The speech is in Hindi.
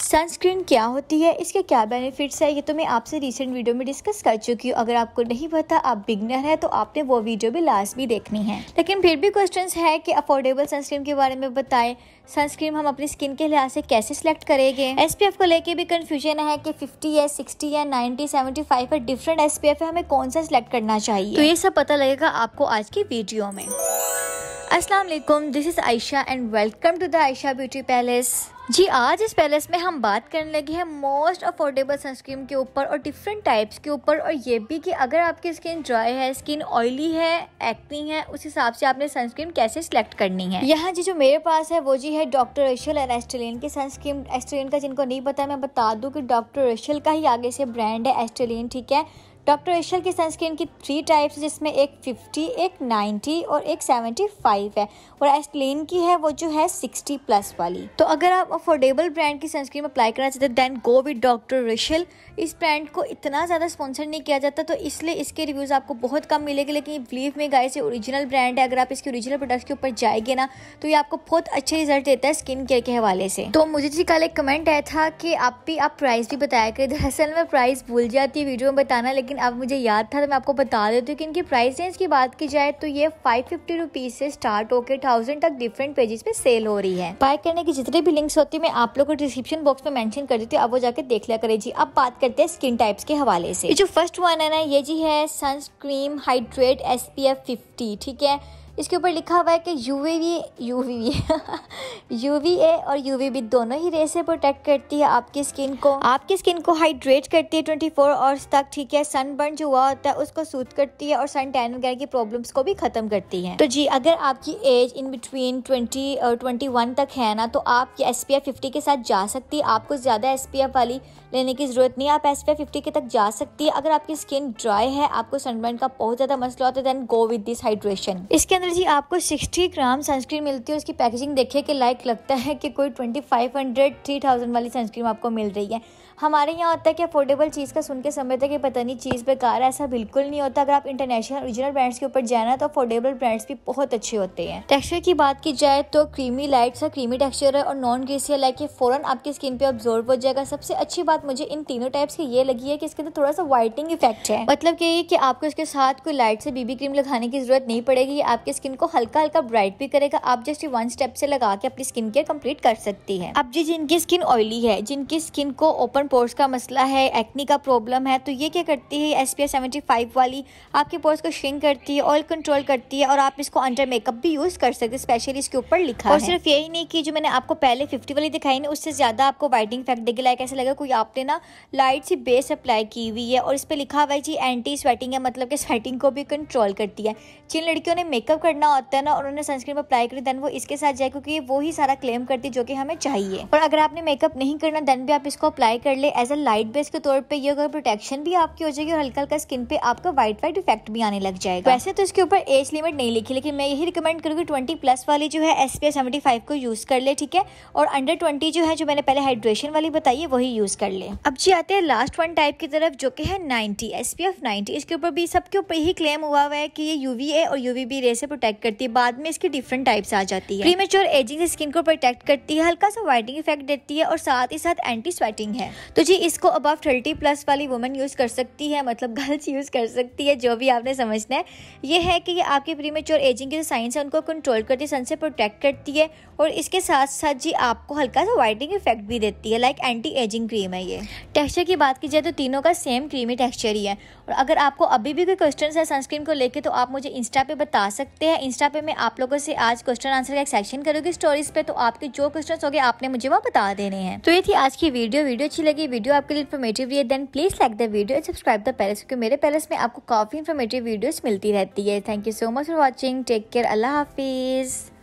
सनस्क्रीन क्या होती है इसके क्या बेनिफिट्स है ये तो मैं आपसे रिसेंट वीडियो में डिस्कस कर चुकी हूँ अगर आपको नहीं पता आप बिगनर है तो आपने वो वीडियो भी लास्ट भी देखनी है लेकिन फिर भी क्वेश्चन है कि अफोर्डेबल सनस्क्रीन के बारे में बताएं सनस्क्रीन हम अपनी स्किन के लिहाज से कैसे सिलेक्ट करेंगे एस को लेके भी कन्फ्यूजन है कि फिफ्टी है सिक्सटी है नाइनटी सेवेंटी है डिफरेंट एस है हमें कौन सा सिलेक्ट करना चाहिए तो ये सब पता लगेगा आपको आज की वीडियो में अस्सलाम वालेकुम this is Ayesha and welcome to the Ayesha beauty palace जी आज इस पैलेस में हम बात करने लगे हैं मोस्ट अफोर्डेबल सनस्क्रीन के ऊपर और डिफरेंट टाइप्स के ऊपर और ये भी कि अगर आपकी स्किन ड्राई है स्किन ऑयली है एक्टिंग है उस हिसाब से आपने सनस्क्रीन कैसे सिलेक्ट करनी है यहाँ जी जो मेरे पास है वो जी है डॉक्टर रेशल एंड एस्ट्रेलिन की सनस्क्रीन एस्ट्रेलिन का जिनको नहीं पता मैं बता दूँ कि डॉक्टर रेशल का ही आगे से ब्रांड है एस्ट्रेलिन ठीक है डॉक्टर एशल की सनस्क्रीन की थ्री टाइप्स जिसमें एक 50, एक 90 और एक 75 है और एस्टलेन की है वो जो है 60 प्लस वाली तो अगर आप अफोर्डेबल ब्रांड की सनस्क्रीन अप्लाई करना चाहते हैं then go with doctor Rashel इस ब्रांड को इतना ज़्यादा स्पॉन्सर नहीं किया जाता तो इसलिए इसके रिव्यूज़ आपको बहुत कम मिलेंगे लेकिन बिलीव में गाय से ओरिजिनल ब्रांड है अगर आप इसके ओरिजिनल प्रोडक्ट्स के ऊपर जाएंगे ना तो ये आपको बहुत अच्छे रिजल्ट देता है स्किन केयर के हवाले से तो मुझे जी कल एक कमेंट आया था कि आप भी आप प्राइस भी बताया करें दरअसल मैं प्राइस भूल जाती है वीडियो में बताना लेकिन लेकिन अब मुझे याद था तो मैं आपको बता देती हूँ कि इनकी प्राइस रेंज की बात की जाए तो ये फाइव फिफ्टी रुपीज़ से स्टार्ट होकर थाउजेंड तक डिफरेंट पेजेस पे सेल हो रही है बाय करने की जितने भी लिंक्स होती है मैं आप लोग को डिस्क्रिप्शन बॉक्स में मैंशन कर देती हूँ अब वो जाकर देख लिया करे जी अब बात करते हैं स्किन टाइप्स के हवाले से जो फर्स्ट वन है ना ये जी है sunscreen hydrate S P F fifty ठीक है इसके ऊपर लिखा हुआ है कि U V V U V V U V A और यू वी बी दोनों ही रे से प्रोटेक्ट करती है आपकी स्किन को आपकी स्किन को हाइड्रेट करती है ट्वेंटी फोर आवर्स तक ठीक है सनबर्न जो हुआ होता है उसको सूद करती है और सन टैन वगैरह की प्रॉब्लम्स को भी ख़त्म करती है तो जी अगर आपकी एज इन बिटवीन ट्वेंटी और ट्वेंटी वन तक है ना तो आप एस पी एफ फिफ्टी के साथ जा सकती है आपको ज़्यादा एस पी एफ वाली लेने की ज़रूरत नहीं आप एस पी एफ फिफ्टी के तक जा सकती है अगर आपकी स्किन ड्राई है आपको सनबर्न का बहुत ज़्यादा मसला होता है then go with this hydration इसके अंदर अंदर जी आपको 60 ग्राम सनस्क्रीन मिलती है उसकी पैकेजिंग देखिए कि लाइक लगता है कि कोई 2500 3000 वाली सनस्क्रीन आपको मिल रही है हमारे यहाँ होता है कि अफोर्डेबल चीज़ का सुन के समझते हैं कि पता नहीं चीज़ बेकार है ऐसा बिल्कुल नहीं होता अगर आप इंटरनेशनल ओरिजिनल ब्रांड्स के ऊपर जाना तो अफोर्डेबल ब्रांड्स भी बहुत अच्छे होते हैं टेक्सचर की बात की जाए तो क्रीमी लाइट सा क्रीमी टेक्सचर है और नॉन ग्रेसियर है ये फ़ौरन आपकी स्किन पे ऑब्जॉर्व हो जाएगा सबसे अच्छी बात मुझे इन तीनों टाइप्स की ये लगी है कि इसके अंदर थोड़ा सा वाइटिंग इफेक्ट है मतलब कि आपको इसके साथ कोई लाइट से बीबी क्रीम लगाने की जरूरत नहीं पड़ेगी आपके आपकी स्किन को हल्का हल्का ब्राइट भी करेगा आप जस्ट वन स्टेप से लगा के अपनी स्किन केयर कंप्लीट कर सकती है अब जी जिनकी स्किन ऑयली है जिनकी स्किन को ओपन पोर्स का मसला है एक्नी का प्रॉब्लम है तो ये क्या करती है एस पी वाली आपके पोर्स को श्रिंक करती है ऑयल कंट्रोल करती है और आप इसको अंडर मेकअप भी यूज़ कर सकते स्पेशली इसके ऊपर लिखा और सिर्फ यही नहीं कि जो मैंने आपको पहले फिफ्टी वाली दिखाई ना उससे ज़्यादा आपको वाइटिंग इफेक्ट देगी लाइक ऐसा लगेगा कोई आपने ना लाइट सी बेस अप्लाई की हुई है और इस पर लिखा हुआ है जी एंटी स्वेटिंग है मतलब कि स्वेटिंग को भी कंट्रोल करती है जिन लड़कियों ने मेकअप करना होता है ना उन्होंने सनस्क्रीन अप्लाई करी देन वो इसके साथ जाए क्योंकि वो ही सारा क्लेम करती जो कि हमें चाहिए और अगर आपने मेकअप नहीं करना देन भी आप इसको अप्लाई कर ले एज अ लाइट बेस के तौर पर यह अगर प्रोटेक्शन भी आपकी हो जाएगी और हल्का हल्का स्किन पे आपका व्हाइट व्हाइट इफेक्ट भी आने लग जाएगा वैसे तो इसके ऊपर एज लिमिट नहीं लिखी लेकिन मैं यही रिकमेंड करूँगी ट्वेंटी प्लस वाली जो है एस पी को यूज कर ले ठीक है और अंडर ट्वेंटी जो है जो मैंने पहले हाइड्रेशन वाली बताई है वही यूज कर ले अब जी आते हैं लास्ट वन टाइप की तरफ जो कि है ninety S P F ninety इसके ऊपर भी सबके ऊपर ही क्लेम हुआ हुआ है कि ये यू और यू बी रे से प्रोटेक्ट करती है बाद में इसकी डिफरेंट टाइप्स आ जाती है प्रीमेच्योर एजिंग से स्किन को प्रोटेक्ट करती है हल्का सा वाइटिंग इफेक्ट देती है और साथ ही साथ एंटी स्वेटिंग है तो जी इसको अब थर्टी प्लस वाली वुमन यूज़ कर सकती है मतलब गर्ल्स यूज़ कर सकती है जो भी आपने समझना है ये है कि ये आपकी प्रीमेच्योर एजिंग के जो साइंस है उनको कंट्रोल करती है सन से प्रोटेक्ट करती है और इसके साथ साथ जी आपको हल्का सा वाइटिंग इफेक्ट भी देती है लाइक एंटी एजिंग क्रीम है ये टेक्सचर की बात की जाए तो तीनों का सेम क्रीमी टेक्सचर ही है और अगर आपको अभी भी कोई क्वेश्चन है सनस्क्रीन को लेकर तो आप मुझे इंस्टा पे बता सकते हैं सकते हैं इंस्टा पे मैं आप लोगों से आज क्वेश्चन आंसर का एक सेक्शन करूँगी स्टोरीज पे तो आपके जो क्वेश्चन हो गए आपने मुझे वो बता देने हैं तो ये थी आज की वीडियो वीडियो अच्छी लगी वीडियो आपके लिए इन्फॉर्मेटिव रही है then please like the video and subscribe the palace क्योंकि मेरे पैलेस में आपको काफ़ी इन्फॉर्मेटिव वीडियोज़ मिलती रहती है thank you so much for watching take care अल्लाह हाफिज़